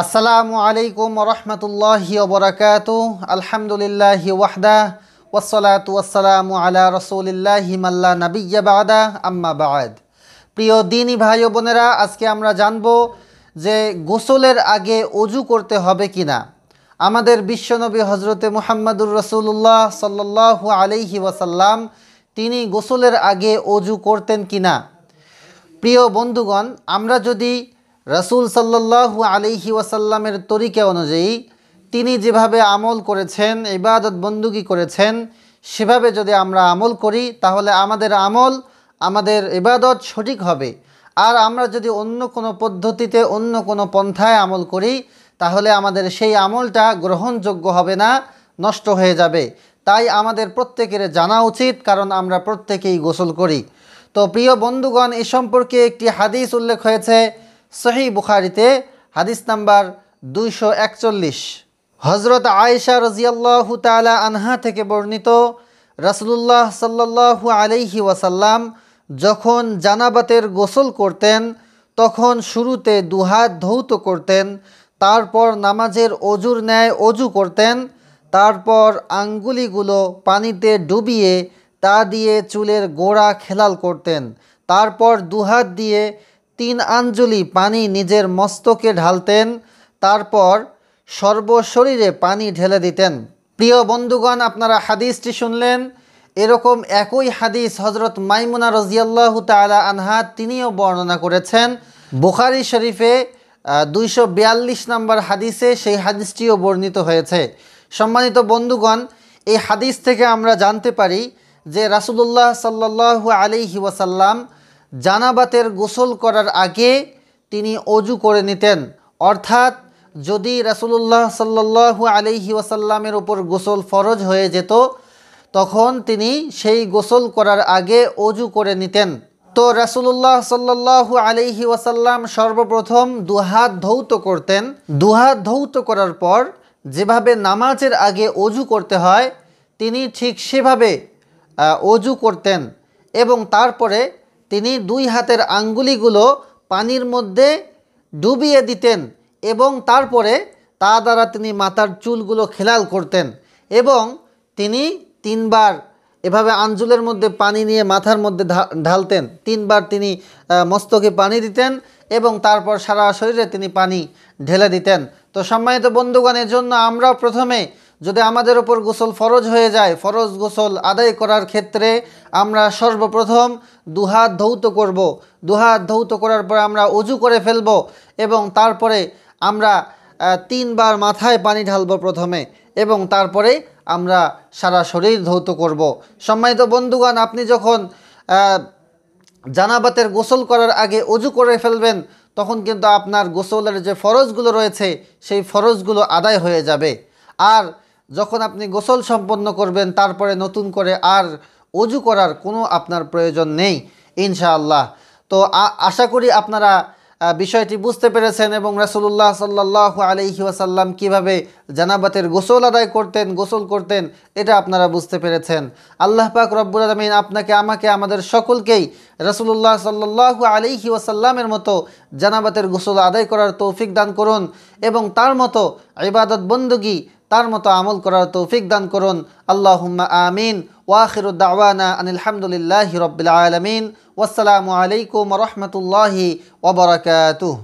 আসসালামু আলাইকুম রহমতুল্লাহি ওবরাকাত আলহামদুলিল্লাহি ওয়াহদা ওসলাত ওয়াসালামু আলা রসুলিল্লাহি মাল্লা নবিয়া বাদা আম্মা বাদ প্রিয় দিনী ভাই বোনেরা আজকে আমরা জানব যে গোসলের আগে অজু করতে হবে কি না আমাদের বিশ্বনবী হজরতে মোহাম্মদুর রসুল্লাহ সাল্লাহু আলহি ওয়াসাল্লাম তিনি গোসলের আগে অজু করতেন কি না প্রিয় বন্ধুগণ আমরা যদি রাসুল সাল্লাহ আলিহি ওয়াসাল্লামের তরিকা অনুযায়ী তিনি যেভাবে আমল করেছেন ইবাদত বন্দুকি করেছেন সেভাবে যদি আমরা আমল করি তাহলে আমাদের আমল আমাদের ইবাদত সঠিক হবে আর আমরা যদি অন্য কোনো পদ্ধতিতে অন্য কোনো পন্থায় আমল করি তাহলে আমাদের সেই আমলটা গ্রহণযোগ্য হবে না নষ্ট হয়ে যাবে তাই আমাদের প্রত্যেকের জানা উচিত কারণ আমরা প্রত্যেকেই গোসল করি তো প্রিয় বন্ধুগণ এ সম্পর্কে একটি হাদিস উল্লেখ হয়েছে সহি বুখারিতে হাদিস নাম্বার দুইশো একচল্লিশ হজরত আয়েশা রজিয়াল্লাহু তালা আনহা থেকে বর্ণিত রাসুলুল্লাহ সাল্লাহু আলহি ওয়াসাল্লাম যখন জানাবাতের গোসল করতেন তখন শুরুতে দুহাত ধৌত করতেন তারপর নামাজের অজুর ন্যায় অজু করতেন তারপর আঙ্গুলিগুলো পানিতে ডুবিয়ে তা দিয়ে চুলের গোড়া খেলাল করতেন তারপর দুহাত দিয়ে তিন আঞ্জুলি পানি নিজের মস্তকে ঢালতেন তারপর সর্বশরীরে পানি ঢেলে দিতেন প্রিয় বন্ধুগণ আপনারা হাদিসটি শুনলেন এরকম একই হাদিস হজরত মাইমুনা রজিয়াল্লাহ তালা আনহা তিনিও বর্ণনা করেছেন বুখারি শরীফে দুইশো বিয়াল্লিশ নম্বর হাদিসে সেই হাদিসটিও বর্ণিত হয়েছে সম্মানিত বন্ধুগণ এই হাদিস থেকে আমরা জানতে পারি যে রাসুলুল্লাহ সাল্লাহ আলিহি ওয়াসাল্লাম জানাবাতের গোসল করার আগে তিনি অজু করে নিতেন অর্থাৎ যদি রাসুলুল্লাহ সাল্লু আলিহি ওয়াসাল্লামের উপর গোসল ফরজ হয়ে যেত তখন তিনি সেই গোসল করার আগে অজু করে নিতেন তো রাসুলুল্লাহ সাল্লু আলিহি ওয়াসাল্লাম সর্বপ্রথম দুহাত ধৌত করতেন দুহাত ধৌত করার পর যেভাবে নামাজের আগে অজু করতে হয় তিনি ঠিক সেভাবে অজু করতেন এবং তারপরে তিনি দুই হাতের আঙ্গুলিগুলো পানির মধ্যে ডুবিয়ে দিতেন এবং তারপরে তা দ্বারা তিনি মাথার চুলগুলো খেলাল করতেন এবং তিনি তিনবার এভাবে আঞ্জুলের মধ্যে পানি নিয়ে মাথার মধ্যে ঢালতেন তিনবার তিনি মস্তকে পানি দিতেন এবং তারপর সারা শরীরে তিনি পানি ঢেলে দিতেন তো সম্মানিত বন্ধুগণের জন্য আমরা প্রথমে যদি আমাদের ওপর গোসল ফরজ হয়ে যায় ফরজ গোসল আদায় করার ক্ষেত্রে আমরা সর্বপ্রথম দুহাত ধৌত করব। দুহাত ধৌত করার পরে আমরা উজু করে ফেলব এবং তারপরে আমরা তিনবার মাথায় পানি ঢালব প্রথমে এবং তারপরে আমরা সারা শরীর ধৌত করব। সম্মানিত বন্ধুগণ আপনি যখন জানাবাতের গোসল করার আগে অজু করে ফেলবেন তখন কিন্তু আপনার গোসলের যে ফরজগুলো রয়েছে সেই ফরজগুলো আদায় হয়ে যাবে আর যখন আপনি গোসল সম্পন্ন করবেন তারপরে নতুন করে আর অজু করার কোনো আপনার প্রয়োজন নেই ইনশাআল্লাহ তো আশা করি আপনারা বিষয়টি বুঝতে পেরেছেন এবং রাসুলুল্লাহ সাল্লাহ আলহি আসাল্লাম কীভাবে জানাবাতের গোসল আদায় করতেন গোসল করতেন এটা আপনারা বুঝতে পেরেছেন আল্লাহ পাক রব্বুল আলমিন আপনাকে আমাকে আমাদের সকলকেই রাসুলুল্লাহ সাল্লাহ আলহি আসাল্লামের মতো জানাবাতের গোসল আদায় করার তৌফিক দান করুন এবং তার মতো ইবাদত বন্দুকী তার মতো আমল করার তৌফিক দান করুন আল্লাহুম্মা আমিন ওয়াখিরুদ্দাওয়ানা আনিলহামদুলিল্লাহ রবিল আলমিন ওসালামু আলাইকুম রহমতুল্লাহি ওবরাকাতুহ